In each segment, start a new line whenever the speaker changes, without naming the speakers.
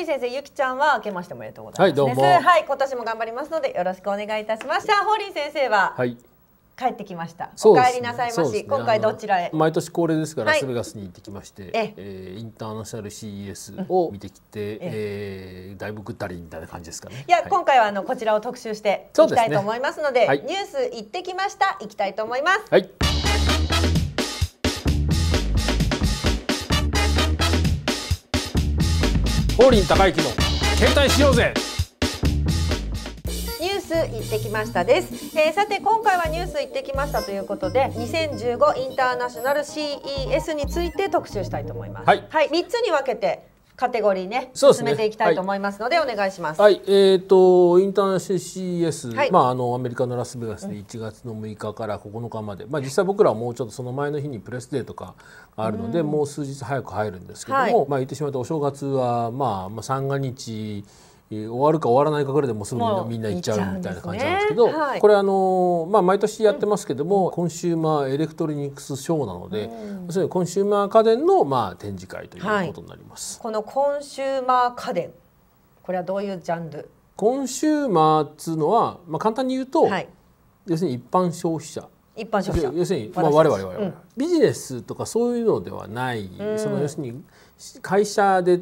り先生、ゆきちゃんは明けましておめでとうございます。はい、はい、今年も頑張りますので、よろしくお願いいたしました。ホリ先生は。はい。帰ってきました。お帰りなさいまし。ね、今回どちらへ。
毎年恒例ですから、ラスベガスに行ってきまして、はい、ええー、インターナショナル CES を見てきて、うええー、だいぶぐったりみたいな感じですかね。いや、はい、今
回はあのこちらを特集していきたいと思いますので、でねはい、ニュース行ってきました。行きたいと思います。
はい。王林高之の携帯しようぜ
ニュース行ってきましたです、えー、さて今回はニュース行ってきましたということで2015インターナショナル CES について特集したいと思います、はい、はい、3つに分けてカテゴリーね、ね、
進めていきたいと思
いますので、はい、お願いします。は
い、えっ、ー、とインターナショナル CES、はい、まああのアメリカのラスベガスで1月の6日から9日まで、うん、まあ実際僕らはもうちょっとその前の日にプレスデーとかあるので、うん、もう数日早く入るんですけども、はい、まあ言ってしまうとお正月はまあまあ三が日終わるか終わらないかぐらいでもうすぐみんな行っちゃうみたいな感じなんですけど、これあの、まあ、毎年やってますけども、コンシューマーエレクトロニクスショーなので、うん、コンシューマー家電のまあ展示会ということになり
ます、このコンシューマー家電これはどういうジャンル
コンシューマーっつうのは、まあ、簡単に言うと、はい、要するに一般消費者一
般消費者要するに、まあ、我々我々、うん、
ビジネスとかそういうのではない、その要するに会社で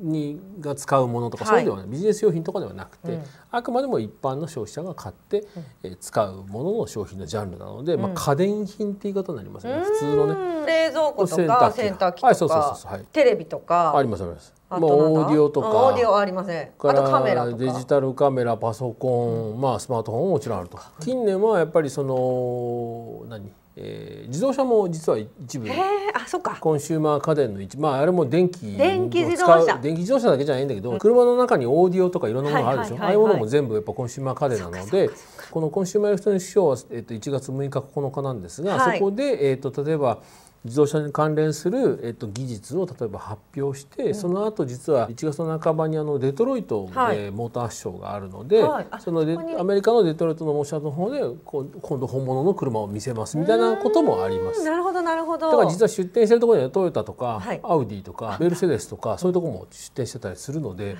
にが使うものとか、そうではないビジネス用品とかではなくて、うん、あくまでも一般の消費者が買って、うん、え使うものの商品のジャンルなので、うん、まあ、家電品って言い方になりますね普通のね
冷蔵庫とか洗濯機とか、はいそうそうそうはい、テレビとか
ありますありますまあ、オーディオとかオーディオ
ありませんあとカメラデジ
タルカメラパソコン、まあ、スマートフォンももちろんあると近年はやっぱりその何えー、自動車も実は一部あそかコンシューマー家電の一まあ、あれも電気電気自動車電気自動車だけじゃないんだけど、うん、車の中にオーディオとかいろんなものがあるでしょ、はいはい、ああいうものも全部やっぱコンシューマー家電なのでこのコンシューマーエレクトロックショーは、えー、と1月6日9日なんですが、はい、そこで、えーと例えば自動車に関連する、えっと、技術を例えば発表して、うん、その後実は1月の半ばにあのデトロイトで、はい、モーターショーがあるので、はい、そのアメリカのデトロイトのモーションの方で今度本物の車を見せますみたいなこともあります。な
るほどなるほど。だから実
は出店してるところにはトヨタとか、はい、アウディとかメルセデスとかそういうところも出店してたりするので、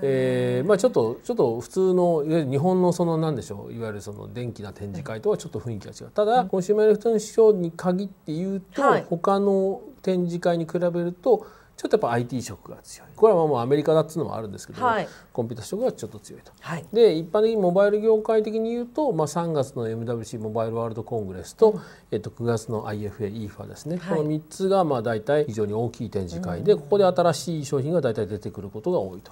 えー、まあちょっとちょっと普通の日本のそのなんでしょういわゆるその電気な展示会とはちょっと雰囲気が違う。ただ、うん、コンシューマーエレクトロニクショーに限って言うと。他の展示会に比べるとちょっとやっぱ IT 色が強い。これはもうアメリカだっつうのもあるんですけど、はい、コンピューター得がちょっと強いと。はい、で一般的にモバイル業界的に言うと、まあ、3月の MWC モバイルワールドコングレスとうん、えっと9月の IFA、EFA ですね、はい、この3つがまあ大体非常に大きい展示会で、うん、ここで新しい商品が大体出てくることが多いと。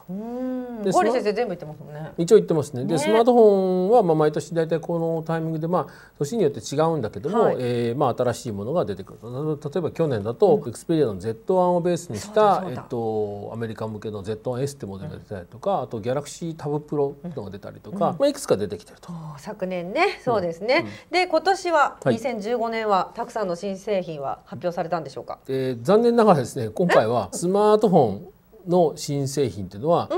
で先生全部言ってますもんね。
一応言ってますね。で、スマートフォンはまあ毎年大体このタイミングで、まあ、年によって違うんだけども、はい、えー、まあ、新しいものが出てくると例えば去年だと、うん、Xperia の Z1 をベースにした、えっと、アメリカカ向けの Z1S ってモデルが出たりとか、あとギャラクシータブプロってのが出たりとか、まあ、いくつか出てきてると。
昨年ねそうですね、で今年は2015年はたくさんの新製品は発表されたんでしょうか、
えー、残念ながらですね今回はスマートフォンの新製品っていうのは、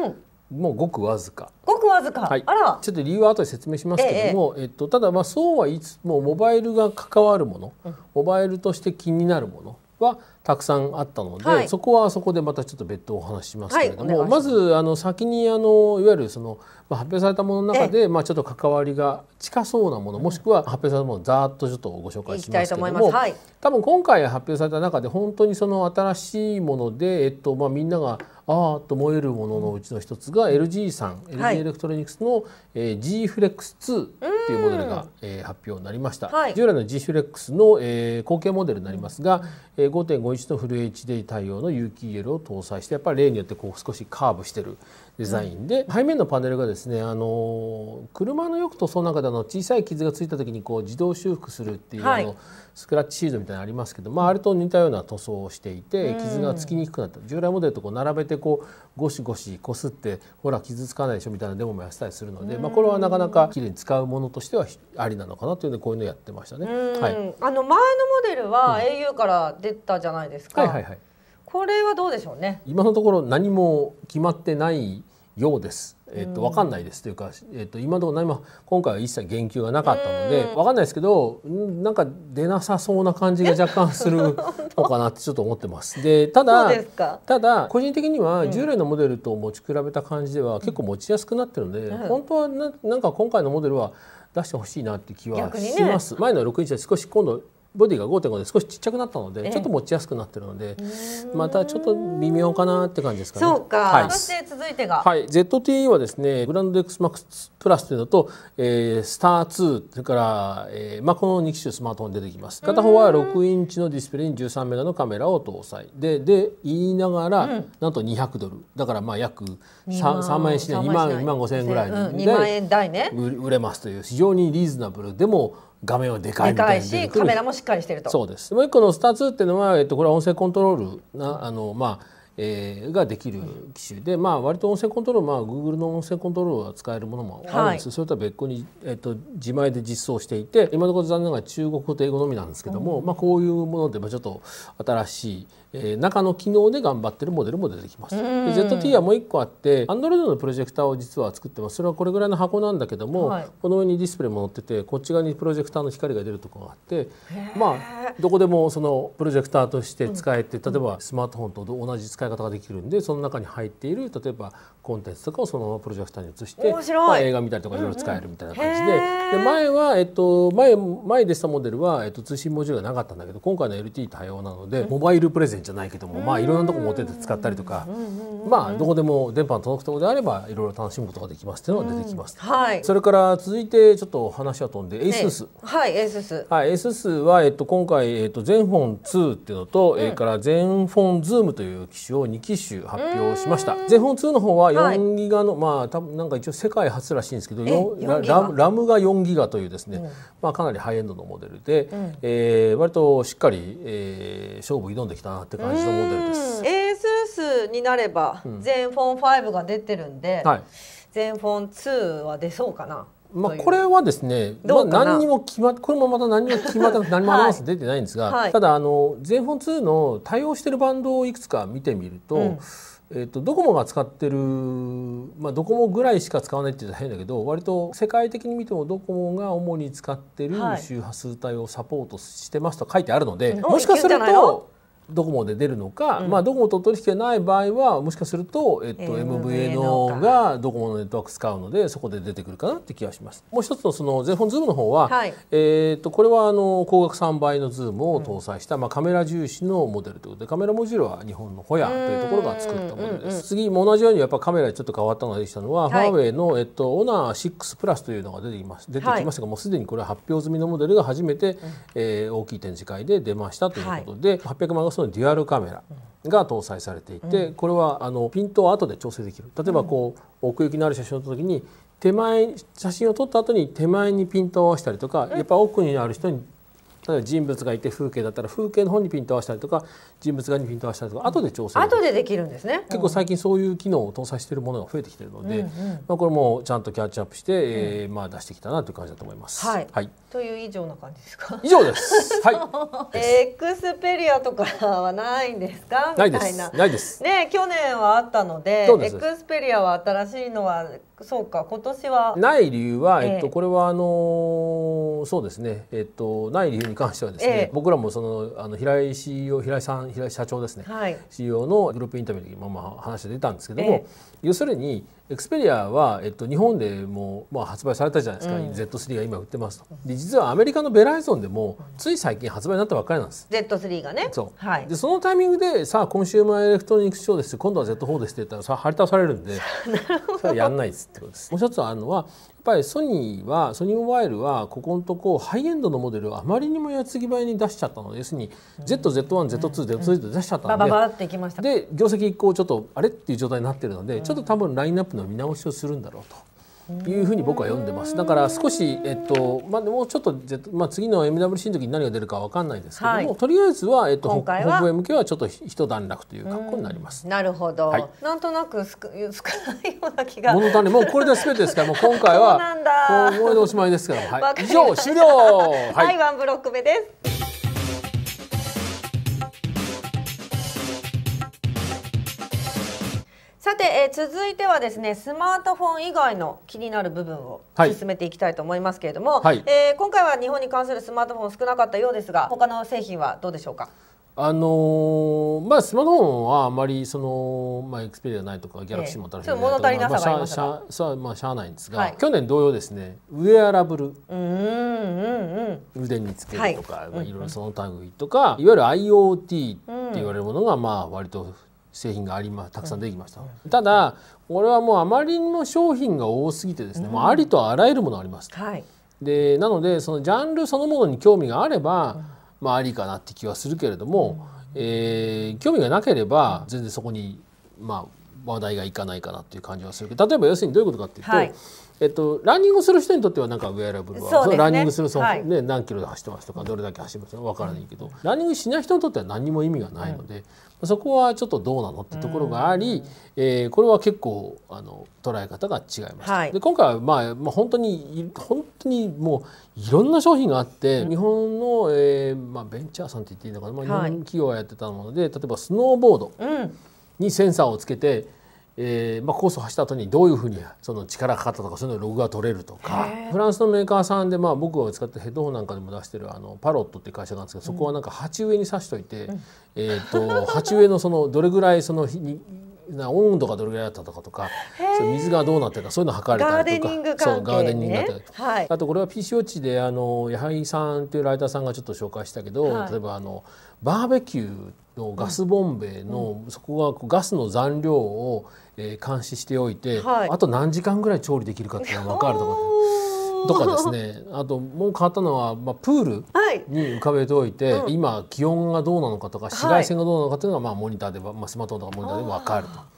もうごくわずか。
ごくわずか。はい、あ
ら。ちょっと理由は後で説明しますけれども、えええっとただまあそうはいつもモバイルが関わるもの、うん、モバイルとして気になるものはたくさんあったので、はい、そこはそこでまたちょっと別途お話ししますけれども、はい、まずあの先にあのいわゆるその、まあ、発表されたものの中で、まあ、ちょっと関わりが近そうなものもしくは発表されたものをざっとちょっとご紹介しますけれども、多分今回発表された中で本当にその新しいもので、えっとまあ、みんながああと思えるもののうちの一つが LG さん、うん、LG エレクトロニクスの、えー、G フレックス2っていうモデルが、えー、発表になりました、従来の G フレックスの、えー、後継モデルになりますが、えー、5.5 1のフル HD 対応の有機 EL を搭載してやっぱり例によってこう少しカーブしてるデザインで、背面のパネルがですねあの車のよく塗装の中であの小さい傷がついた時にこう自動修復するっていう、あのスクラッチシールドみたいなのありますけど、まあ、あれと似たような塗装をしていて傷がつきにくくなった従来モデルとこう並べてこうゴシゴシこすってほら傷つかないでしょみたいなデモもやったりするので、まあ、これはなかなか綺麗に使うものとしてはありなのかなというのでこういうのやってましたね。はい、
あの前のモデルは au から出たじゃないですか。はいはいはいこれはどうでしょうね
今のところ何も決まってないようです。えっと、わかんないですというか、えっと、今のところ何も今回は一切言及がなかったので分かんないですけどなんか出なさそうな感じが若干する のかなってちょっと思ってます。でただただ個人的には従来のモデルと持ち比べた感じでは結構持ちやすくなってるので、うん、本当はななんか今回のモデルは出してほしいなって気はします。ね、前の6日は少し今度ボディが5.5で少しちっちゃくなったので、ちょっと持ちやすくなってるので、またちょっと微妙かなって感じですかね。そうか。はい、そし
て続いてが、はい、
ZTE はですね、グランド X m a x プラスというのと、えー、スター2それから、えー、まあこの2機種スマートフォン出てきます。片方は6インチのディスプレイに13メガのカメラを搭載でで言いながら、うん、なんと200ドルだからまあ約 3,
3万円しない2万2
万5千円ぐらいで、うん、万円台ね売れますという非常にリーズナブルでも画面はでかいでかいしカメラも
しっかりしてるとそうです
もう一個のスター2っていうのは、えっと、これは音声コントロールなあの、まあえー、ができる機種で、まあ、割と音声コントロール、まあ、Google の音声コントロールは使えるものもあるんです、はい、それとは別個に、えっと、自前で実装していて今のところ残念ながら中国語と英語のみなんですけども、うん、まあ、こういうもので、まあ、ちょっと新しい、えー、中の機能で頑張ってるモデルも出てきます。うん、ZT はもう一個あって Android のプロジェクターを実は作ってますそれはこれぐらいの箱なんだけども、はい、この上にディスプレイも載っててこっち側にプロジェクターの光が出るところがあってまあどこでもそのプロジェクターとして使えて、うん、例えばスマートフォンと同じ使い使い方ができるんでその中に入っている例えばコンテンツとかをそのままプロジェクターに移して、まあ、映画見たりとかいろいろ使えるみたいな感じでうんうん、で前は、えっと、前前でしたモデルは、えっと、通信モジュールがなかったんだけど今回の l t 多対応なので、モバイルプレゼンじゃないけども、まあ、いろんなとこ持ってて使ったりとか、まあ、どこでも電波の届くところであればいろいろ楽しむことができますっていうのが出てきます。はい、それから続いてちょっと話は飛んで ASUS、
はい ASUS、
はい、ASUS は、えっと、今回、えっと、全フォン2っていうのと、うん、からンフォンズームという機種を2機種発表しました。全フォン2の方は4ギガの、はい、まあ多分なんか一応世界初らしいんですけどララムが4ギガというですね、うん、まあ、かなりハイエンドのモデルで、うん、えー、割としっかり、えー、勝負挑んできたなって感じのモデルです。
ース数になれば、うん、全フォン5が出てるんで、はい、全フォン2は出そうかな。
まあ、これはですね、まあ、何にも決まこれもまた何も決まった何もアナウンス出てないんですが、はい、ただあの z e n f o 2の対応してるバンドをいくつか見てみると、うんえーと、ドコモが使ってる、まあ、ドコモぐらいしか使わないって言うた変だけど割と世界的に見てもドコモが主に使ってる周波数帯をサポートしてますと書いてあるので、はい、もしかするとドコモで出るのか、うん、まあ、ドコモと取引がない場合はもしかすると、えっと、MVN のがドコモのネットワーク使うのでそこで出てくるかなって気がします。もう一つのそのゼフォンズームの方は、はい、えっとこれはあの高額3倍のズームを搭載した、まあ、カメラ重視のモデルということでカメラモジュールは日本のホヤというところが作
ったものです。
次も同じようにやっぱカメラちょっと変わったのができたのは、はい、ファーウェイの、えっと、オナー6プラスというのが出てきます出てきましたが、もうすでにこれは発表済みのモデルが初めて、うえ大きい展示会で出ましたということで、はい、800万画素のデュアルカメラが搭載されていて、うん、これはあのピントを後で調整できる例えばこう、奥行きのある写真を撮った時に手前写真を撮った後に手前にピントを合わせたりとかやっぱ奥にある人に例えば人物がいて風景だったら風景の本にピント合わせたりとか人物画にピント合わせたりとか後で調整、後
でできるんですね結構
最近そういう機能を搭載しているものが増えてきているので、うんうん、まあ、これもちゃんとキャッチアップして、うん、えー、まあ、出してきたなという感じだと思います。はい、はい、
という以上な感じですか以上です。はい、エクスペリアとかはないんですかなみたいな。ないです。ね去年はあったのでエクスペリアは新しいのはそうか今年は
ない理由は、えっと、これはあのそうですね、えっと、ない理由に関してはですね、僕らもそのあの平井 CEO 平井さん平井社長ですね、はい、CEO のグループインタビューで今、まあ、話で出たんですけども、要するにエクスペリアは、えっと、日本でも、まあ、発売されたじゃないですか、うん、Z3 が今売ってますとで実はアメリカのベライゾンでもつい最近発売になったばっかりなんです
Z3 がねそ
う、はい、でそのタイミングでさあコンシューマーエレクトロニクスショーです今度は Z4 ですって言ったらさあ張り倒されるんで やんないですってことですもう一つあるのはぱりソニーはソニーモバイルはここのとこハイエンドのモデルをあまりにも矢継ぎ早に出しちゃったので要するに ZZ1Z2Z3 と出しちゃったのでで業績一降ちょっとあれっていう状態になってるのでちょっと多分ラインナップの見直しをするんだろうと。いうふうに僕は読んでます。だから少しえっとまあもうちょっとまあ次の MWC の時に何が出るかわかんないですけども、はい、とりあえずはえっと北米向けはちょっと一段落という格好
になります。なるほど、はい。なんとなく少少ないような気が。物足
りもうこれで全てですからもう今回は もうこれでおしまいですけど、はい、以上終了。はい、はい、
ワンブロック目です。さて、えー、続いてはですねスマートフォン以外の気になる部分を進めていきたいと思いますけれども、はい、えー、今回は日本に関するスマートフォン少なかったようですが他の製品はどうでしょうか
あのー、まあスマートフォンはあまりその、まあ、エクスペリアないとかギャラクシーも新しいとか、ええ、物足りなさがあましゃあ、しゃあないんですが、はい、去年同様ですねウェアラブル腕につけるとか、はいまあ、いろいろその類とか、いわゆる IoT って言われるものがまあ割と製品がありまたくさんできました、うん、ただ俺はもうあまりにも商品が多すぎてですね、うん、もうありとあらゆるものあります、はい、でなのでそのジャンルそのものに興味があれば、うん、まあありかなって気はするけれども、えー、興味がなければ全然そこにまあ話題がいかないかなっていう感じはするけど例えば要するにどういうことかっていうと、はい、えっと、ランニングする人にとってはなんかウェアラブルは、ね、ランニングするその、はい、ね、何キロで走ってますとかどれだけ走ってますか分からないけど、うん、ランニングしない人にとっては何にも意味がないので、うん、そこはちょっとどうなのってところがあり、うん、えー、これは結構あの捉え方が違います、はい、で今回は、まあ、まあ本当に本当にもういろんな商品があって、日本の、えーまあ、ベンチャーさんって言っていいのかな、まあ、日本企業がやってたもので、例えばスノーボード。にセンサーをつけて、えーまあ、コースを走った後にどういうふうにその力がかかったとかそういうのログが取れるとかフランスのメーカーさんで、まあ、僕が使ってヘッドホンなんかでも出してるあのパロットっていう会社なんですけどそこはなんか鉢植えに挿しといて、うん、えーと、鉢植えのそのどれぐらいそのな温度がどれぐらいだったとかとか水がどうなってるかそういうの測れたりとか、ね、そうガーデニングだったり、はい、あとこれは PCO 地であの矢作さんというライターさんがちょっと紹介したけど、はい、例えばあのバーベキューのガスボンベの、そこがガスの残量を、え監視しておいて、はい、あと何時間ぐらい調理できるかっていうのが分かると
か、とかです
ね あともう変わったのは、まあ、プールに浮かべておいて、はい今気温がどうなのかとか紫外線がどうなのかていうのが、まあ、モニターで、まあ、スマートフォンとかモニターで分かると。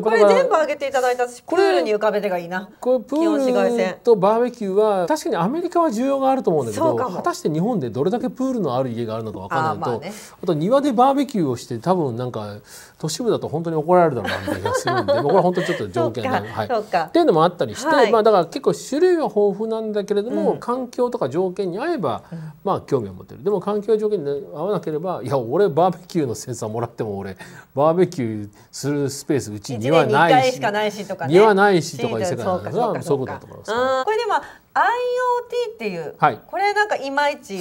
これ全
部上げていただいたしプールに浮かべてがいいなこれプール
とバーベキューは確かにアメリカは需要があると思うんだけど果たして日本でどれだけプールのある家があるのか分からないとあ,、と庭でバーベキューをして多分なんか都市部だと本当に怒られるだろうなって気がするんで これは本当にちょっと条件が、はい、っていうのもあったりして、はい、まあ、だから結構種類は豊富なんだけれども、うん、環境とか条件に合えば、まあ興味を持ってるでも環境条件に合わなければいや俺バーベキューのセンサーもらっても俺バーベキューするスペースうち庭ないし庭ないしとか、ね、庭ないしとかいう世界だからそういうことだと思いま
す、これでも IoT っていう、はい、これなんかいまいち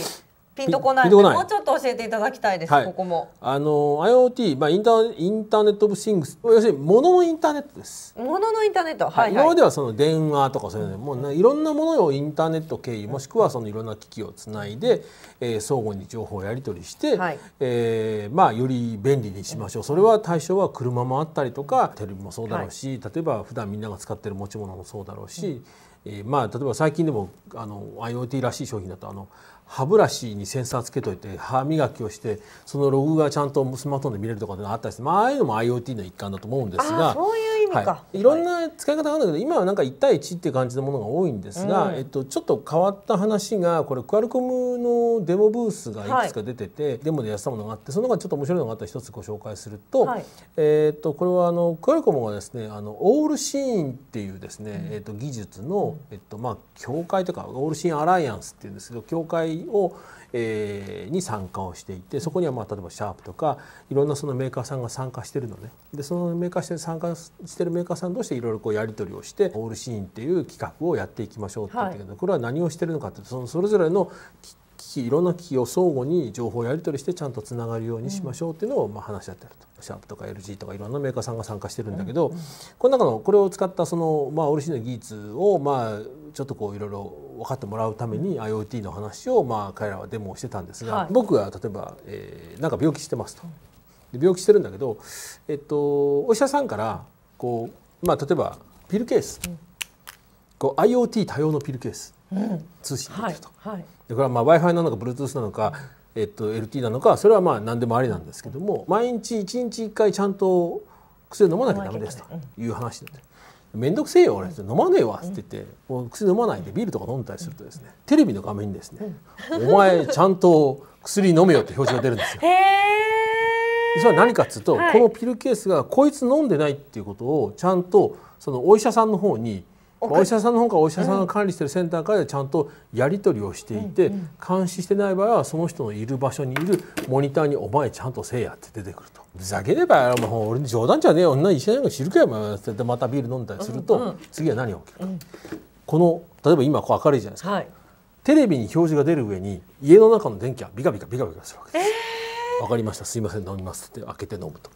ピンとこないのでもうちょっと教えていただきたいです、はい、ここも。
あの IoT、まあ、インターインターネット・オブ・シングス要するにもののインターネットです。
もののインターネット、はい、はい、今まで
はその電話とかそういうのもう、ね、いろんなものをインターネット経由もしくはそのいろんな機器をつないで、えー、相互に情報をやり取りして、はい、えー、まあ、より便利にしましょうそれは対象は車もあったりとかテレビもそうだろうし、例えば普段みんなが使ってる持ち物もそうだろうし。えー、まあ例えば最近でもあの IoT らしい商品だとあの歯ブラシにセンサーつけといて歯磨きをしてそのログがちゃんとスマートフォンで見れるとかってあったりして、まあ、ああいうのも IoT の一環だと思うんですがそ
ういうか、は
い、いろんな使い方があるんだけど、今はなんか1対1っていう感じのものが多いんですが、うん、えっと、ちょっと変わった話がこれクアルコムのデモブースがいくつか出てて、はい、デモでやってたものがあってその中ちょっと面白いのがあったら一つご紹介するとはい、えー、っとこれはあのクアルコムがですねあのオールシーンっていうですね、うん、えっと、技術の、えっとまあ、協会とかオールシーンアライアンスっていうんですけど協会を、えー、に参加をしていてそこにはまあ例えばシャープとかいろんなそのメーカーさんが参加してるのねでそのメーカーして参加してるメーカーさん同士でいろいろこうやり取りをしてオールシーンっていう企画をやっていきましょうって言ったけど、はい、これは何をしてるのかってそのそれぞれの機器いろんな機器を相互に情報をやり取りしてちゃんとつながるようにしましょうっていうのをまあ話し合ってると、シャープとか LG とかいろんなメーカーさんが参加してるんだけど、この中のこれを使ったそのまあオールシーンの技術をまあちょっとこういろいろ分かってもらうために IoT の話をまあ彼らはデモをしてたんですが、はい、僕は例えば、えー、なんか病気してますと。で病気してるんだけど、えっと、お医者さんからこう、まあ、例えばピルケース、うん、こう IoT 多様のピルケース、うん、通信できると、はいはい、でこれは w i f i なのか Bluetooth なのか、えっと、LT なのかそれはまあ何でもありなんですけども毎日1日1回ちゃんと薬飲まなきゃダメですという話で、うん面倒くせえよ俺飲まねえわ」って言って「もう薬飲まないでビールとか飲んだりするとですねテレビの画面にですね「お前ちゃんと薬飲めよ」って表示が出るんですよ。それは何かっつうと、このピルケースがこいつ飲んでないっていうことをちゃんとそのお医者さんの方にお医者さんの方からお医者さんが管理してるセンターからちゃんとやり取りをしていて、うんうん、監視してない場合はその人のいる場所にいるモニターに「お前ちゃんとせえや」って出てくると「ふざけねばもう俺冗談じゃねえよ女医者なんか知るかよ」ってまたビール飲んだりすると、うんうん、次は何が起きるか、うん、この例えば今こう明るいじゃないですか、はい、テレビに表示が出る上に家の中の電気はビカビカビカビカするわけです。わ、えー、かりましたすいません飲みますって開けて飲むと。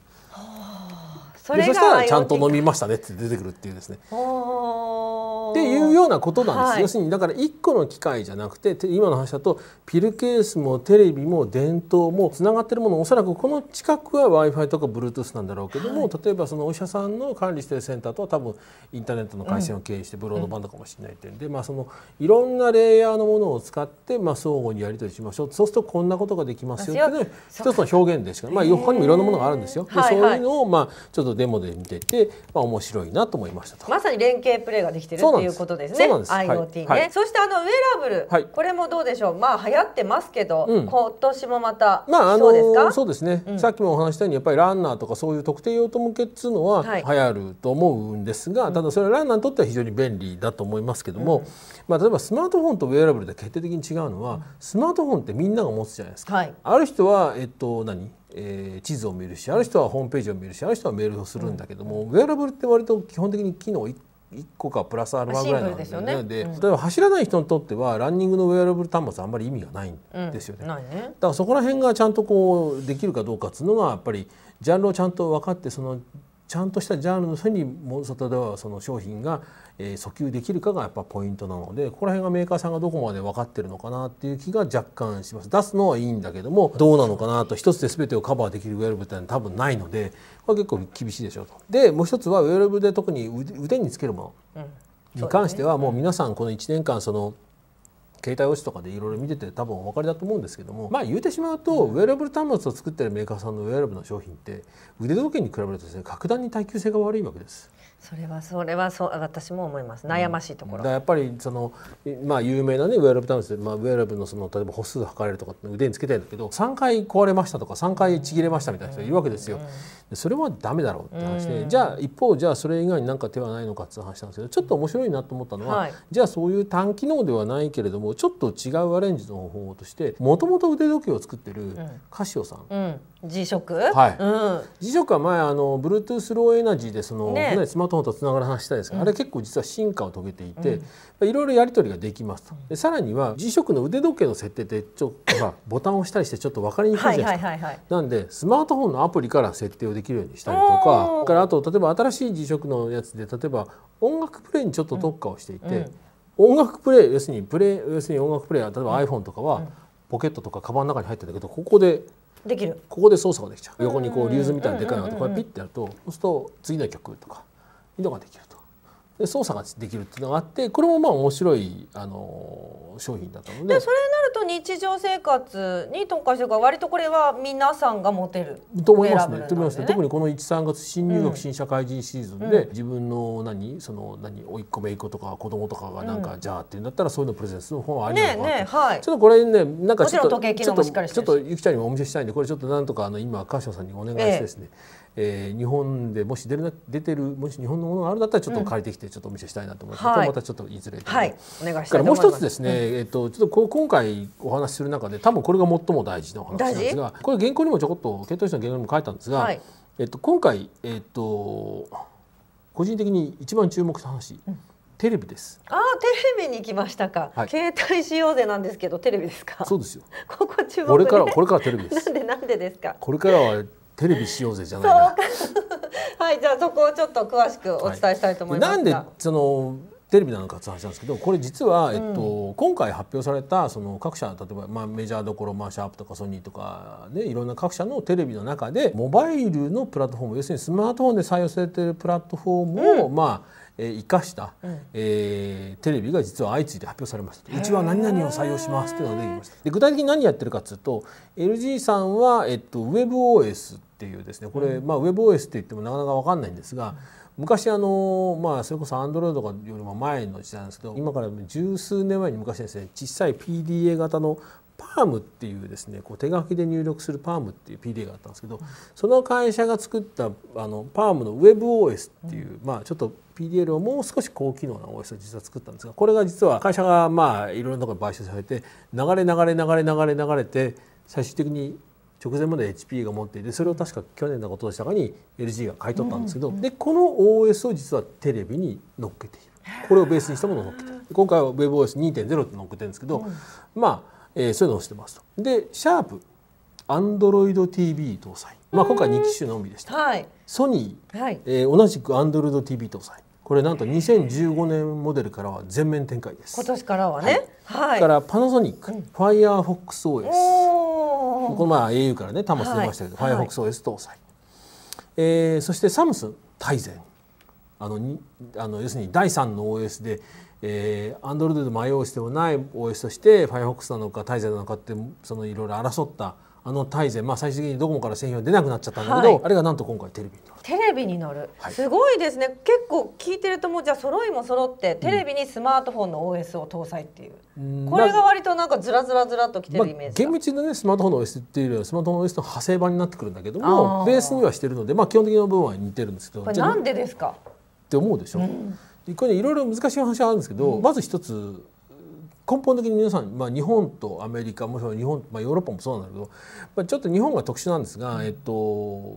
そしたらちゃんと
飲みましたねって出てくるっていうですね。っ
ていうようなことなんです、はい、要す
るにだから1個の機械じゃなくて今の話だとピルケースもテレビも電灯もつながってるものおそらくこの近くは w i f i とか Bluetooth なんだろうけども、はい、例えばそのお医者さんの管理してるセンターとは多分インターネットの回線を経由してブロードバンドかもしれないというんで、うん、まあ、そのいろんなレイヤーのものを使ってまあ相互にやり取りしましょうそうするとこんなことができますよっていうの一つの表現ですか、ら、まあ、他にもいろんなものがあるんですよ。でそういうのをまあちょっとデモで見てて、まあ、面白いなと思いました
まさに連携プレーができてるということですね IoT ね、はい、そしてあのウェアラブル、はい、これもどうでしょうまあ流行ってますけど、うん、今年もまたまああのそ
うですね、うん、さっきもお話したようにやっぱりランナーとかそういう特定用途向けっつうのは流行ると思うんですが、はい、ただそれはランナーにとっては非常に便利だと思いますけども、うん、まあ、例えばスマートフォンとウェアラブルで決定的に違うのは、スマートフォンってみんなが持つじゃないですか。ある人は、えっと、何えー、地図を見るしある人はホームページを見るしある人はメールをするんだけども、うん、ウェアラブルって割と基本的に機能1個かプラスアルファぐらいなのでで、ねでうん、例えば走らない人にとってはランニングのウェアラブル端末あんまり意味がないんですよねうん、ねだからそこら辺がちゃんとこうできるかどうかっていうのがやっぱりジャンルをちゃんと分かってそのちゃんとしたジャンルの人にモンスタではその商品が訴求できるかがやっぱポイントなのでここら辺がメーカーさんがどこまで分かってるのかなっていう気が若干します出すのはいいんだけどもどうなのかなと一つで全てをカバーできるウェアブってのは多分ないのでこれ結構厳しいでしょうと。でもう一つはウェアブで特に腕につけるものに関してはもう皆さんこの1年間その携帯 OS とかでいろいろ見てて多分お分かりだと思うんですけどもまあ言うてしまうと、ウェアラブル端末を作ってるメーカーさんのウェアラブルの商品って腕時計に比べるとですね格段に耐久性が悪いわけです。
それはそれはそう私も思います悩ましいところ、うん、や
っぱりその、まあ、有名な、ね、ウェアラブタウンズで、まあ、ウェアラブのその例えば歩数測れるとか腕につけてんだけど3回壊れましたとか3回ちぎれましたみたいな人いるわけですよ、うん、それはダメだろう
って話で、うん、じ
ゃあ一方じゃあそれ以外に何か手はないのかって話したんですけどちょっと面白いなと思ったのは、はい、じゃあそういう単機能ではないけれどもちょっと違うアレンジの方法としてもともと腕時計を作ってるカシオさ
ん辞職はい、
うん、は前あの Bluetooth ローエナジーでその、ね、スマートフォンとつながる話したんですが、うん、あれ結構実は進化を遂げていて、いろいろやり取りができますと、でさらには辞職の腕時計の設定ってちょっと ボタンを押したりしてちょっと分かりにくいじゃないですか、はいはいはいはい、なんでスマートフォンのアプリから設定をできるようにしたりとかからあと例えば新しい辞職のやつで例えば音楽プレイにちょっと特化をしていて、うん音楽プレイ要するにプレイ要するに音楽プレイ例えば iPhone とかは、ポケットとかカバンの中に入ってるんだけどここでできるここで操作ができちゃう横にこうリューズみたいなでかいのとこれピッてやるとそうすると次の曲とかいうのができると。操作ができるっていうのがあってこれもまあ面白いあの商品だったの
ででそれになると日常生活に特化してるから割とこれは皆さんが持て
ると思いますね、ね、ますね特にこの13月新入学新社会人シーズンで、うん、自分の何その何甥っ子姪っ子とか子供とかがなんか、うん、じゃあっていうんだったらそういうのプレゼンスの方はありなのねねはい、ちょっとこれねなんかちょっとちょっとゆきちゃんにもお見せしたいんでこれちょっとなんとかあの今川島さんにお願いしてですね、えええー、日本でもし出るな出てるもし日本のものがあるんだったらちょっと借りてきてちょっとお見せしたいなと思って、うんまたちょっといずれはい、お願いしたいもう一つですね、うん、えっ、とちょっとこ今回お話しする中で多分これが最も大事なお話なんですがこれ原稿にもちょこっと検討書の原稿にも書いたんですが、はい、えっ、と今回えっ、ー、と個人的に一番注目した話、うんテレビです。
あテレビに来ましたか、はい、携帯使用でなんですけど、テレビですか。そうですよ。ここ注目、ね、これから、これからテレビです。なんで、なんでですか。こ
れからはテレビしようぜじゃない
な はいじゃあそこをちょっと詳しくお伝えしたいと思います、はい、なんで
そのテレビなのかって話なんですけどこれ実は、えっと、うん、今回発表されたその各社例えば、まあ、メジャーどころ、まあ、シャープとかソニーとかねいろんな各社のテレビの中でモバイルのプラットフォーム要するにスマートフォンで採用されているプラットフォームを、うん、まあえー、生かした、うん、えー、テレビが実は相次いで発表されましたうちは何々を採用しますっていうのができましたで具体的に何やってるかっつうと LG さんは、えっと、WebOS っていうですねこれ、うん、まあ、WebOS って言ってもなかなか分かんないんですが、うん、昔あの、まあ、それこそ Android とかよりも前の時代なんですけど今から十数年前に昔ですね小さい PDA 型のパームっていうですねこう手書きで入力するパームっていう PDA があったんですけど、その会社が作ったあのパームの WebOS っていう、まあちょっと PDL をもう少し高機能な OS を実は作ったんですがこれが実は会社がまあいろんなところに買収されて流れ流れ流れ流れ流れて最終的に直前まで HP が持っていてそれを確か去年のことでしたかに LG が買い取ったんですけど、でこの OS を実はテレビに乗っけているこれをベースにしたものを乗っけている今回は WebOS2.0 って乗っけてるんですけど、まあ、えそういうのをしてますと。でシャープ AndroidTV 搭載、まあ、今回2機種のみでした、はい、ソニー、はいえー、同じく AndroidTV 搭載これなんと2015年モデルからは全面展開です今
年からはね、はい、はい、か
らパナソニック、うん、FirefoxOS
このまあ au
からね端末出ましたけど、はい、FirefoxOS 搭載、はい、えー、そしてサムスン大全あのにあの要するに第3の OS でえー、a n d r o i で迷う必要でない OS として Firefox なのか Tizen なのかってそのいろいろ争ったあの大勢、まあ、最終的にドコモから製品は出なくなっちゃったんだけど、はい、あれがなんと今回テレビに乗
るテレビに乗る、はい、すごいですね結構聞いてるともうじゃあ揃いも揃ってテレビにスマートフォンの OS を搭載っていう、
うん、これが割
となんかずらずらずらときてるイメージ、ま
あ、厳密ねスマートフォンの OS っていうよりはスマートフォンの OS の派生版になってくるんだけどもベースにはしてるので、まあ、基本的な部分は似てるんですけどこれなんでですかって思うでしょ、うん、これいろいろ難しい話あるんですけど、うん、まず一つ根本的に皆さん、まあ、日本とアメリカもしくは日本、まあ、ヨーロッパもそうなんだけど、まあ、ちょっと日本が特殊なんですが、えっと、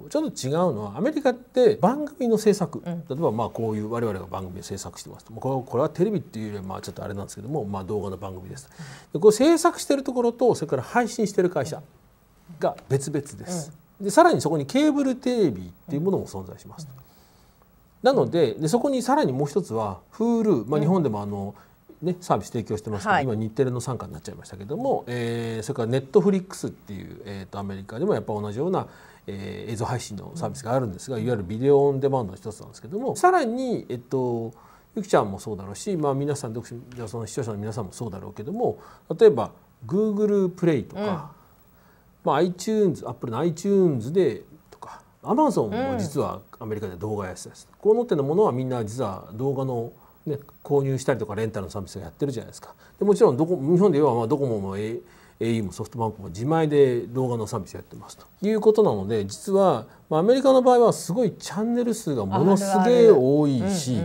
ちょっと違うのはアメリカって番組の制作、例えばまあこういう我々が番組を制作してますとこれはテレビっていうよりはまあちょっとあれなんですけども、まあ、動画の番組です。でこれ制作してるところとそれから配信してる会社が別々です。でさらにそこにケーブルテレビっていうものも存在しますなのででそこにさらにもう一つは Hulu、まあ、日本でもあの、うんね、サービス提供してますけど、はい、今日テレの傘下になっちゃいましたけども、えー、それからネットフリックスっていう、えーと、アメリカでもやっぱ同じような、えー、映像配信のサービスがあるんですが、いわゆるビデオオンデマンドの一つなんですけどもさらに、えっと、ゆきちゃんもそうだろうし、まあ、皆さん読者その視聴者の皆さんもそうだろうけども例えば Google プレイとか、うん、まあ、iTunes アップルの iTunes でとか Amazon も実はアメリカで動画やってたすうん、このてのものはみんな実は動画のね、購入したりとかレンタルのサービスをやってるじゃないですかでもちろんどこ日本ではまあドコモも au もソフトバンクも自前で動画のサービスをやってますということなので実は、まあ、アメリカの場合はすごいチャンネル数がものすげえ多いし。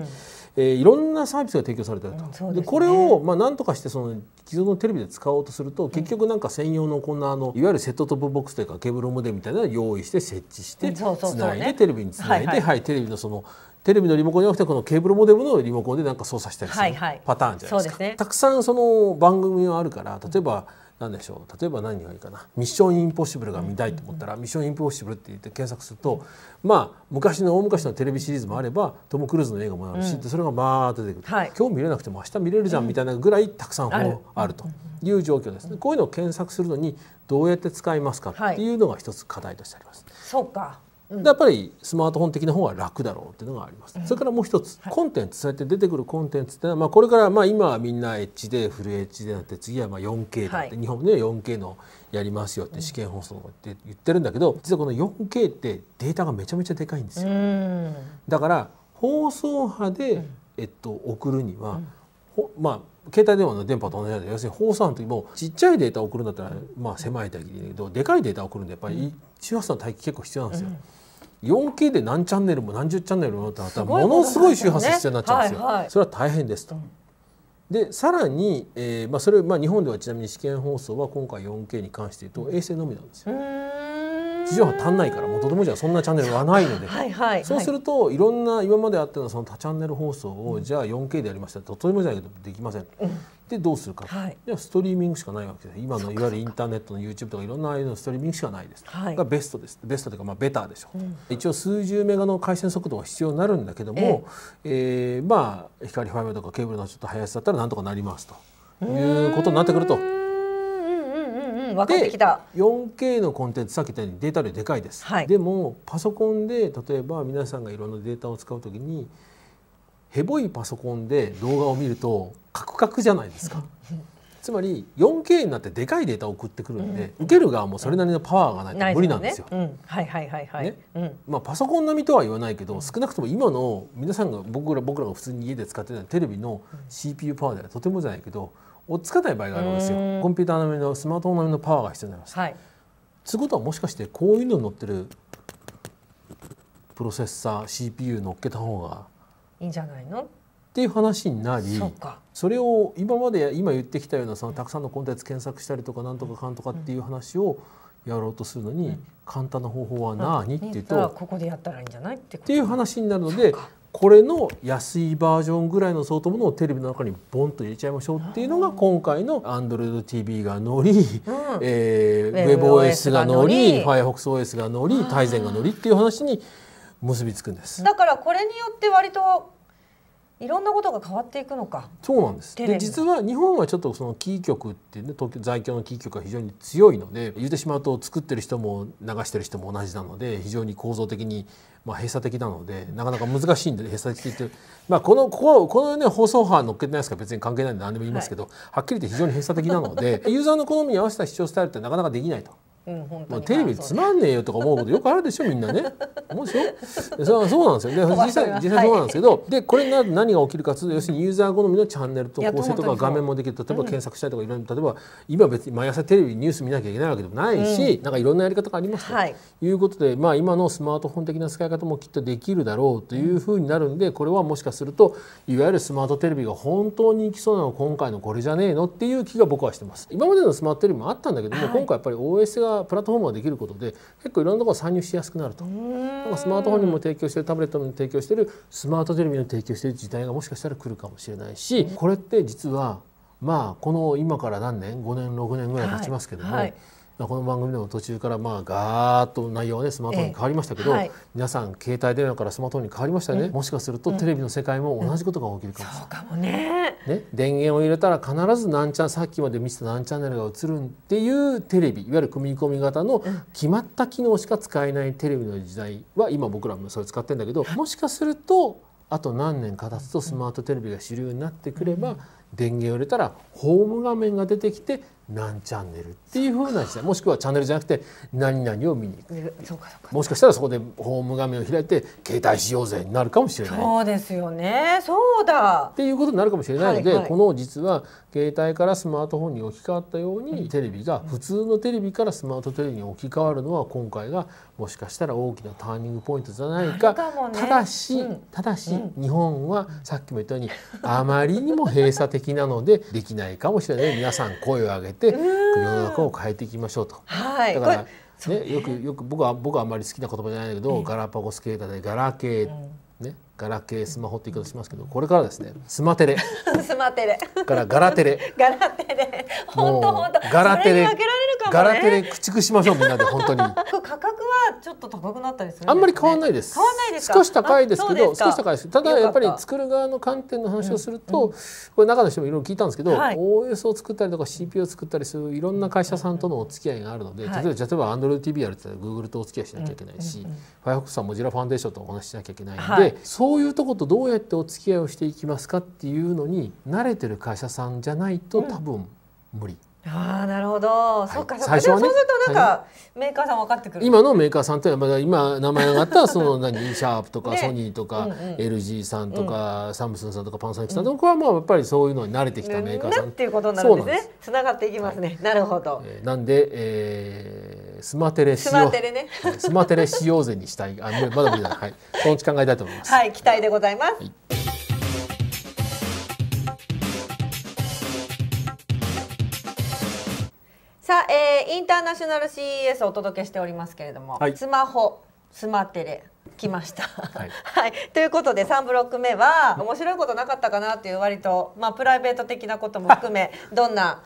えー、いろんなサービスが提供されてると、うん、で、ね、これを、まあ、何とかしてその既存のテレビで使おうとすると結局なんか専用のこんなあのいわゆるセットトップボックスというかケーブルモデルみたいなのを用意して設置してつないでテレビにつないで、はい、、テレビのそのテレビのリモコンじゃなくてこのケーブルモデルのリモコンでなんか操作したりするパターンじゃないですか、はすね、たくさんその番組はあるから例えば何でしょう例えば何がいいかな「ミッションインポッシブル」が見たいと思ったら「ミッションインポッシブル」って言って検索するとまあ昔の大昔のテレビシリーズもあればトム・クルーズの映画もあるし、うん、それがバーッと出てくる、はい、今日見れなくても明日見れるじゃんみたいなぐらいたくさんあるという状況ですね。こういうのを検索するのにどうやって使いますかっていうのが一つ課題としてあります。そうかでやっぱりスマートフォン的な方が楽だろうっていうのがあります。それからもう一つ、コンテンツそうやって出てくるコンテンツってのは、まあ、これからまあ今はみんな HD フル HD なって次はまあ 4K だって、日本では 4K のやりますよって試験放送って言ってるんだけど実はこの 4K ってデータがめちゃめちゃでかいんですよ。だから放送波で、えっと、送るには、まあ携帯電話の電波と同じなんで要するに放送の時もちっちゃいデータを送るんだったらまあ狭い帯だでいいけどでかいデータを送るんでやっぱり周波数の帯域結構必要なんですよ。うん 4K で何チャンネルも何十チャンネルもってなったらものすごい周波数必要になっちゃうんですよ。それは大変ですと。でさらに、えーまあ、それ、まあ、日本ではちなみに試験放送は今回 4K に関して言うと衛星のみなんですよ。地上波足んないからもうとてもじゃそんなチャンネルはないのでは
いはい、そうする
といろんな今まであったようなその多チャンネル放送をじゃあ 4K でやりましたとてもじゃないけどできません。うんでどうするか、はい、ではストリーミングしかないわけです今のいわゆるインターネットの YouTube とかいろんなああいうのストリーミングしかないです、はい、がベストですベストというかまあベターでしょう、うん、一応数十メガの回線速度が必要になるんだけども、ええー、まあ光ファイブとかケーブルのちょっと速さだったらなんとかなりますということになってくると。分かってきた 4K のコンテンツさっき言ったようにデータ量でかいです、はい、でもパソコンで例えば皆さんがいろんなデータを使うときにヘボいパソコンで動画を見るとカクカクじゃないですかつまり 4K になってでかいデータを送ってくるんで、うん、受ける側もそれなりのパワーがないと無理なんですよ。すよねうん、はいはいはいはい。ねうん、まあパソコン並みとは言わないけど、少なくとも今の皆さんが僕ら僕らが普通に家で使ってるテレビの CPU パワーではとてもじゃないけど。追っつかない場合があるんですよコンピューター並みのスマートフォン並みのパワーが必要になります。はい、つうことはもしかしてこういうのに乗ってるプロセッサー CPU 乗っけた方が
いいんじゃないのっ
ていう話になりそれを今まで今言ってきたようなそのたくさんのコンテンツ検索したりとかなんとかかんとかっていう話をやろうとするのに簡単な方法は何、うん、っていうと、
ここでやったらいい
んじゃないっていう話になるのでこれの安いバージョンぐらいの相当ものをテレビの中にボンと入れちゃいましょうっていうのが今回の AndroidTV が乗り、うんえー、WebOS が乗り FirefoxOS が乗り大全が乗りっていう話に結びつくんです。
だからこれによって割といろんなことが変わっていくのか
そうなんですで実は日本はちょっとそのキー局っていうね東京在京のキー局が非常に強いので言ってしまうと作ってる人も流してる人も同じなので非常に構造的にまあ閉鎖的なのでなかなか難しいんで閉鎖的ってまあこのこここのね放送波乗っけてないですから別に関係ないんで何でも言いますけど、はい、はっきり言って非常に閉鎖的なのでユーザーの好みに合わせた視聴スタイルってなかなかできないと。うんまあ、テレビつまんねえよとか思うことよくあるでしょみんなね。それそうなんですよで実際実際そうなんですけど、はい、でこれが何が起きるかというと要するにユーザー好みのチャンネルと構成とか画面もできる例えば検索したりとかいろいろ例えば今別に毎朝テレビニュース見なきゃいけないわけでもないし、うん、なんかいろんなやり方がありますと、はい、いうことで、まあ、今のスマートフォン的な使い方もきっとできるだろうというふうになるんでこれはもしかするといわゆるスマートテレビが本当にいきそうなの今回のこれじゃねえのっていう気が僕はしてます。今までのスマートテレビもあったんだけども、はい、今回やっぱり OS がプラットフォームができることで結構いろんなところ参入しやすくなるとなんスマートフォンにも提供しているタブレットにも提供しているスマートテレビにも提供している時代がもしかしたら来るかもしれないしこれって実はまあこの今から何年5年6年ぐらい経ちますけども、はいはいこの番組でも途中からまあガーッと内容はねスマートフォンに変わりましたけど、はい、皆さん携帯電話からスマートフォンに変わりましたね、もしかするとテレビの世界も同じことが起きるかもしれない、うん、そうかもねね電源を入れたら必ず何チャンさっきまで見てた何チャンネルが映るっていうテレビいわゆる組み込み型の決まった機能しか使えないテレビの時代は今僕らもそれ使ってるんだけどもしかするとあと何年か経つとスマートテレビが主流になってくれば、電源を入れたらホーム画面が出てきて何チャンネルっていうふうな時代もしくはチャンネルじゃなくて何々を見に行くもしかしたらそこでホーム画面を開いて携帯しようぜになるかもしれない
そうですよねそ
うだっていうことになるかもしれないので、はいはい、この実は携帯からスマートフォンに置き換わったようにテレビが普通のテレビからスマートテレビに置き換わるのは今回がもしかしたら大きなターニングポイントじゃないかただしただし日本はさっきも言ったようにあまりにも閉鎖的なのでできないかもしれない皆さん声を上げて世の中を変えていきましょうと。だからね、よくよく僕は僕はあんまり好きな言葉じゃないけど、ガラパゴス携帯でガラケーガラケースマホって言い方しますけどこれからですねスマテレ
スマテレからガラテレガラテレ
本当本当ガラテレ、ね、ガラテレ駆逐しましょうみんなで本当に 価
格はちょっと高
くなったりする、ね、あんまり変わらないです変わないです少し高いですけど少し高いですただやっぱり作る側の観点の話をすると、うんうん、これ中の人もいろいろ聞いたんですけど、はい、OS を作ったりとか CPU を作ったりするいろんな会社さんとのお付き合いがあるので、はい、例えば例えば Android TV やるってたら Google とお付き合いしなきゃいけないし、うんうんうん、Firefox ファンデーションとお話ししなきゃいけないんで、はいそういうとことどうやってお付き合いをしていきますかっていうのに慣れてる会社さんじゃないと多分無理。うん、
ああなるほど、はい、そっかそうか、ね、そうするとなんかメーカーさん分かってくる今の
メーカーさんって今名前があった その何シャープとかソニーとか、ね、LG さんとか、うん、サムスンさんとかパンサニックさんとかはまあやっぱりそういうのに慣れてきたメーカーさん、うん、っていうことになるんですね
つながっていきますね、はい、なるほど、え
ー、なんで、えースマテレしよう。スマテレね。スマテレしようぜにしたい。あ、まだ無理だ。はい。そのうち考えたいと思いま
す。はい、期待でございます。はい、さあ、えー、インターナショナル CES をお届けしておりますけれども、はい、スマホ、スマテレ、来ました。はい、はい、ということで3ブロック目は面白いことなかったかなという割と、まあ、プライベート的なことも含めどんな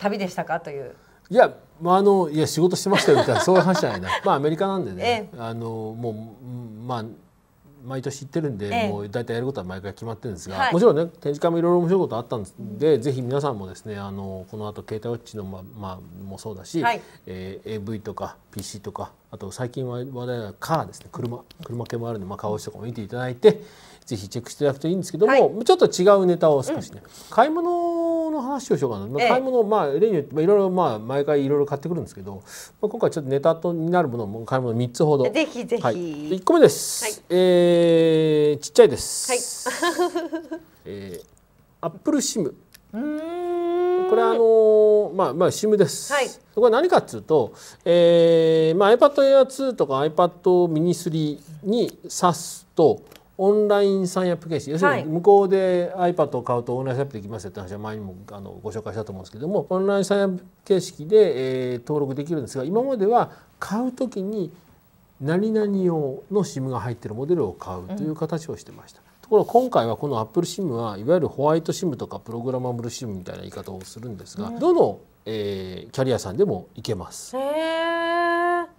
旅でしたかという。
いやまあ、あのいや仕事してましたよみたいな そういう話じゃないな、まあ、アメリカなんでね、ええ、あのもう、まあ、毎年行ってるんで、え、もう大体やることは毎回決まってるんですが、はい、もちろんね展示会もいろいろ面白いことあったんで、うん、ぜひ皆さんもですねあのこの後携帯ウォッチの、ままあ、もそうだし、はい、えー、AV とか PC とかあと最近は話題はカーですね車車系もあるんで、まあ、顔ーウォッチとかも見ていただいて。ぜひチェックしていただくといいんですけども、はい、ちょっと違うネタを少しね、うん、買い物の話をしようかな、まあ、買い物、まあ、例によっていろいろ、まあ、毎回いろいろ買ってくるんですけど、まあ、今回ちょっとネタとになるものも買い物3つほどぜひぜひ、はい、1個目です、はい、えー、ちっちゃいで
す、はい
えー、アップルシムこれあのー、まあまあ SIM です、はい、これは何かっつうと、えーまあ、iPad Air2 とか iPad mini3 に挿すとオンラインサインアップ形式要するに向こうで iPad を買うとオンラインサインアップできますよって話は前にもあのご紹介したと思うんですけどもオンラインサインアップ形式で、えー、登録できるんですが今までは買う時に何々用の SIM が入ってるモデルを買うという形をしてました。うんところが今回はこの Apple SIM はいわゆるホワイト SIM とかプログラマブル SIM みたいな言い方をするんですが、うん、どの、えー、キャリアさんでもいけます。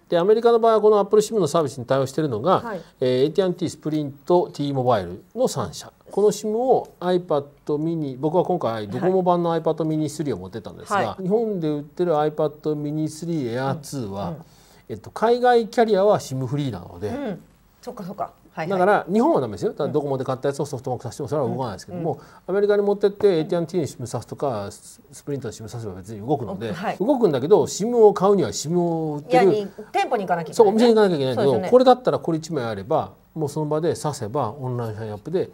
でアメリカの場合はこの Apple SIM のサービスに対応しているのが、はいえー、AT&T スプリント T モバイルの3社この SIM を iPad mini 僕は今回ドコモ版の iPad mini3 を持ってたんですが、はい、日本で売ってる iPad mini3 Air2 は、うんうん、えっと、海外キャリアは SIM フリーなので。うそっかそっか、はいはい、だから日本はダメですよどこドコモで買ったやつをソフトバンクさせてもそれは動かないですけども、うん、アメリカに持ってって AT&T に SIM さすとかスプリントに SIM させば別に動くので、はい、動くんだけど SIM を買うには SIM を売ってる
店舗に行かなきゃいけない、ね、そ
うお店に行かなきゃいけないけど、ね、これだったらこれ1枚あればもうその場でさせばオンラインサインアップで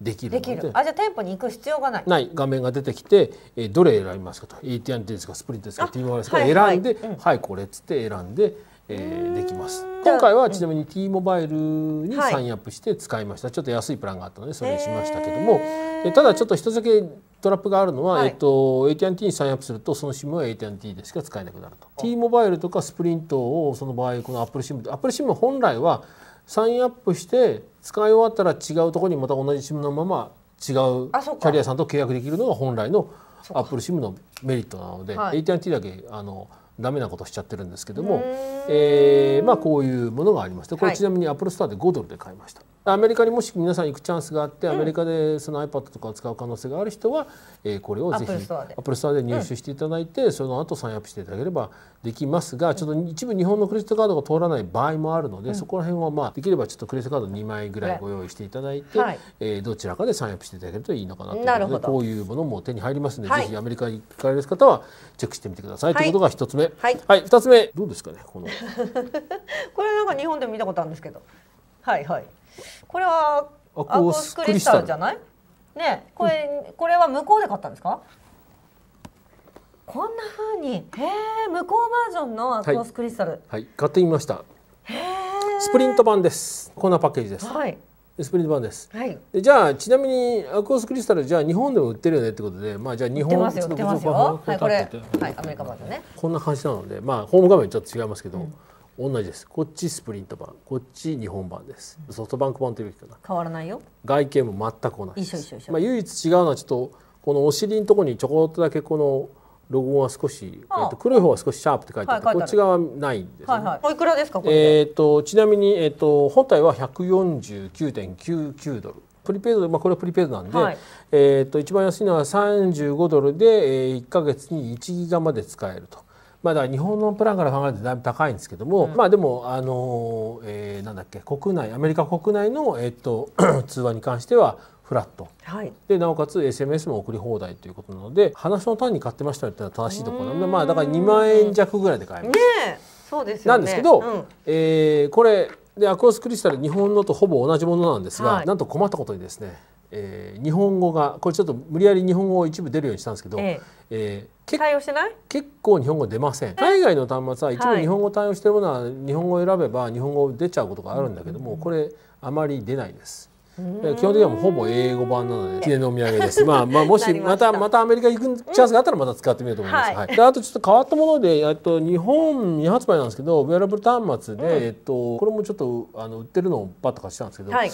できるできるあじゃあ
店舗に行く必要
がないない画面が出てきて、えー、どれ選びますかと AT&T ですかスプリントですか T モバイルですか選んで、はい、はいうんはい、これっつって選んで。えー、できます今回はちなみに T モバイルにサインアップして使いました、はい、ちょっと安いプランがあったのでそれにしましたけども、えー、ただちょっと一つだけトラップがあるのは、はい、えっと、AT&T にサインアップするとその SIM は AT&T でしか使えなくなると T モバイルとかスプリントをその場合この Apple SIM Apple SIM 本来はサインアップして使い終わったら違うところにまた同じ SIM のまま違うキャリアさんと契約できるのが本来の Apple SIM のメリットなので、はい、AT&T だけあの。ダメなことしちゃってるんですけども、えー、まあこういうものがありましてこれちなみにアップルスターで5ドルで買いました。アメリカにもし皆さん行くチャンスがあって、アメリカでその iPad とかを使う可能性がある人は、えー、これをぜひ Apple Store で入手していただいて、その後サインアップしていただければできますがちょっと一部日本のクレジットカードが通らない場合もあるので、そこら辺はまあできればちょっとクレジットカード2枚ぐらいご用意していただいて、はえどちらかでサインアップしていただけるといいのかなということでこういうものも手に入りますので、ぜひアメリカに行かれる方はチェックしてみてください、ということが1つ目はい、は2つ目どうですかねこの
これなんか日本で見たことあるんですけどはいはいこれは
アコースクリスタルじゃな
いねこれ、うん、これは向こうで買ったんですかこんな風にへえ向こうバージョンのアコースクリスタル、はい、
はい、買ってみましたスプリント版ですこんなパッケージです、はい、スプリント版です、はい、じゃあちなみにアコースクリスタルじゃあ日本でも売ってるよねってことでまあじゃあ日本売ってますよ売ってますよはいこれはいアメリカバージョンねこんな感じなのでまあホーム画面ちょっと違いますけど、うん同じですこっちスプリント版こっち日本版です、ソフトバンク版というべきかな変わらないよ外見も全く同じです一緒一緒まあ、唯一違うのはちょっとこのお尻のところにちょこっとだけこのロゴが少し、えっと黒い方は少しシャープって書いてあって、はい、こっち側ないん
です、ね、はいはい、おいくらですか
えっ、ー、とちなみにえっ、ー、と本体は149.99ドルプリペイドまあこれはプリペイドなんで、はい、えっ、ー、と一番安いのは35ドルで、え1か月に1ギガまで使えるとまあ、だ日本のプランから考えるとだいぶ高いんですけども、うん、まあでもあの、えー、なんだっけ国内アメリカ国内の、えー、っと 通話に関してはフラット、はい、でなおかつ SMS も送り放題ということなので話の単に買ってましたよってのは正しいところなので、まあ、だから2万円弱ぐらいで買え
ます。そうです、ね、なんですけど、うん、
えー、これでアクオスクリスタル日本のとほぼ同じものなんですが、はい、なんと困ったことにですねえー、日本語がこれちょっと無理やり日本語を一部出るようにしたんですけど、ええー、対応しない結構日本語出ません海外の端末は一部日本語対応してるものは日本語を選べば日本語出ちゃうことがあるんだけども、はい、これあまり出ないです。基本的にはもうほぼ英語版なので記念のお土産です。まあまあ もしまたまたアメリカ行くチャンスがあったらまた使ってみようと思います。はい、であとちょっと変わったものでえっと日本未発売なんですけどウェアラブル端末で、えっとこれもちょっとあの売ってるのをパッと貸したんですけど、マ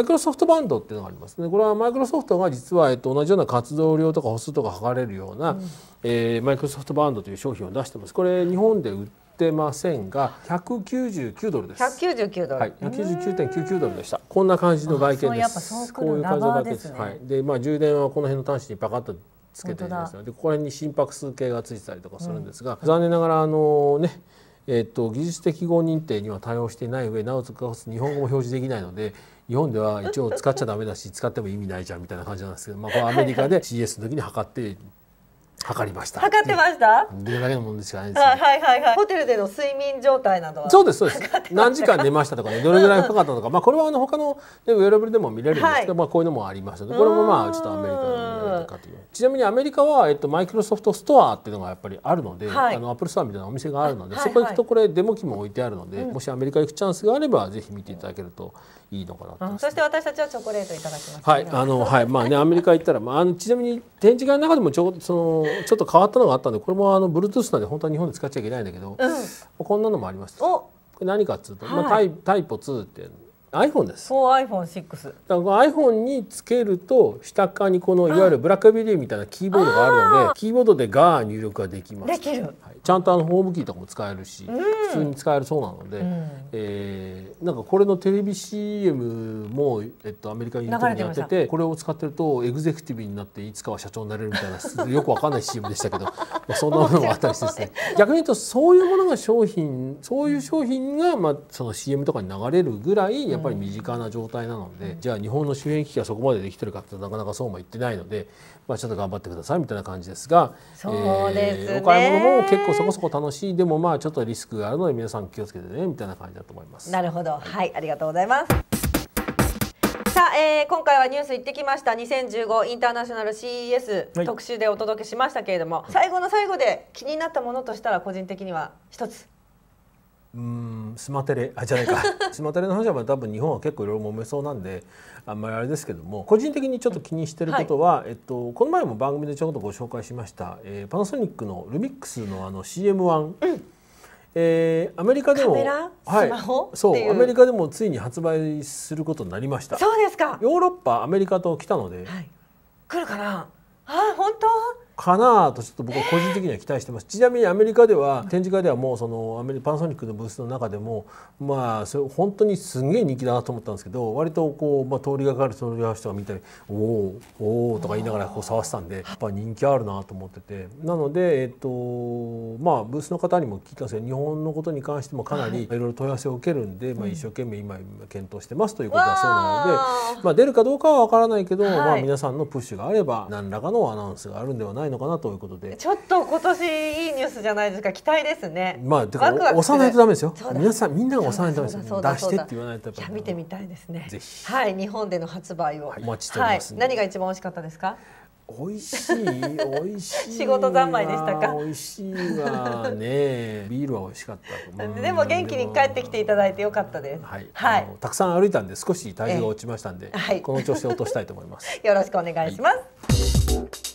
イクロソフトバンドっていうのがありますね。これはマイクロソフトが実はえっと同じような活動量とか歩数とか測れるような、えマイクロソフトバンドという商品を出してます。これ日本で売ってってませんが199ドルです
199
ドルはい199.99ドルでしたこんな感じの外見ですこういう感じの外見です、ね、はいでまあ充電はこの辺の端子にパカッとつけてるんですよでここら辺に心拍数計がついてたりとかするんですが、うん、残念ながらあのねえっと、技術的合認定には対応していない上なおかつ日本語も表示できないので日本では一応使っちゃダメだし使っても意味ないじゃんみたいな感じなんですけど、まあ、アメリカで CS の時に測って測りました。
測ってました。
どれだけのものですかね。は
いはいはい。ホテルでの睡眠状態などは。そうですそうです。何時間寝
ましたとかね、どれぐらい深かったとか、まあこれはあの他のウェアラブルでも見れるんですけど、まあこういうのもありましたこれもまあちょっとアメリカのかという。ちなみにアメリカはえっとマイクロソフトストアっていうのがやっぱりあるので、あのアップルストアみたいなお店があるので、そこ行くとこれデモ機も置いてあるので、もしアメリカ行くチャンスがあればぜひ見ていただけるといいのかなと、
ねそして私たちはチョコレートいただきま
す、はいあのはいまあねアメリカ行ったら、まあ、あのちなみに展示会の中でもちょそのちょっと変わったのがあったんでこれもあの Bluetooth なんで本当は日本で使っちゃいけないんだけど、うん、こんなのもありました。こ何かっつうと、まあ、タイタイポ2って iPhone で
す。お iPhone6。だか
ら iPhone につけると下側にこのいわゆるブラックビデオみたいなキーボードがあるのでキーボードでガー入力ができます。できる、はい。ちゃんとあのホームキーとかも使えるし、うん、普通に使えるそうなので、うん、えー、なんかこれのテレビ CM もえっとアメリカにやっててこれを使ってるとエグゼクティブになっていつかは社長になれるみたいなよくわかんない CM でしたけど、まあ、そんなものもあったりしてですね。逆に言うとそういうものが商品そういう商品がまあその CM とかに流れるぐらいっぱり身近な状態なので、じゃあ日本の周辺機器がそこまでできてるかってなかなかそうも言ってないので、まあ、ちょっと頑張ってくださいみたいな感じですがそうです、ね、えー、お買い物も結構そこそこ楽しいでもまあちょっとリスクがあるので皆さん気をつけてねみたいな感じだと思いま
す。なるほど、はい、い、ありがとうございます。さあ、えー、今回はニュース行ってきました2015インターナショナル CES 特集でお届けしましたけれども、はい、最後の最後で気になったものとしたら個人的には一つ
うんスマテレあじゃないか スマテレの話は多分日本は結構いろいろ揉めそうなんであんまりあれですけども個人的にちょっと気にしてることは、はい、えっと、この前も番組でちょっとご紹介しました、えー、パナソニックのルミックスのあの CM1、うん、えー、アメリカでもはい、そうアメリカでもついに発売することになりましたそうですかヨーロッパアメリカと来たので、はい、
来るかなあ
本当かなとちょっと僕は個人的には期待してますちなみにアメリカでは展示会ではもうそのアメリパナソニックのブースの中でもまあそれ本当にすんげえ人気だなと思ったんですけど割とこう、まあ、通りがかる通りがかる人が見たり「おおおお」とか言いながらこう触ってたんでやっぱ人気あるなと思っててなのでえっとまあブースの方にも聞いたんですけど日本のことに関してもかなりいろいろ問い合わせを受けるんで、まあ、一生懸命今検討してますということはそうなので、まあ、出るかどうかは分からないけど、まあ、皆さんのプッシュがあれば何らかのアナウンスがあるんではないのかなということでち
ょっと今年いいニュースじゃないですか期待ですねまあてか押さないとダメですよ皆
さんみんなが押さないとダメですよ出してって言わないとや
見てみたいですねぜひはい日本での発売をお待ちしております、はい、何が一番美味しかったですか美味しい美味しい仕事三昧でしたか美味しいわ
ね ビールは美味しかっ
たでも元気に帰ってきていただいてよかったですはい、はい、
たくさん歩いたんで少し体重が落ちましたんで、はい、この調子で落としたいと思います
よろしくお願いします、はい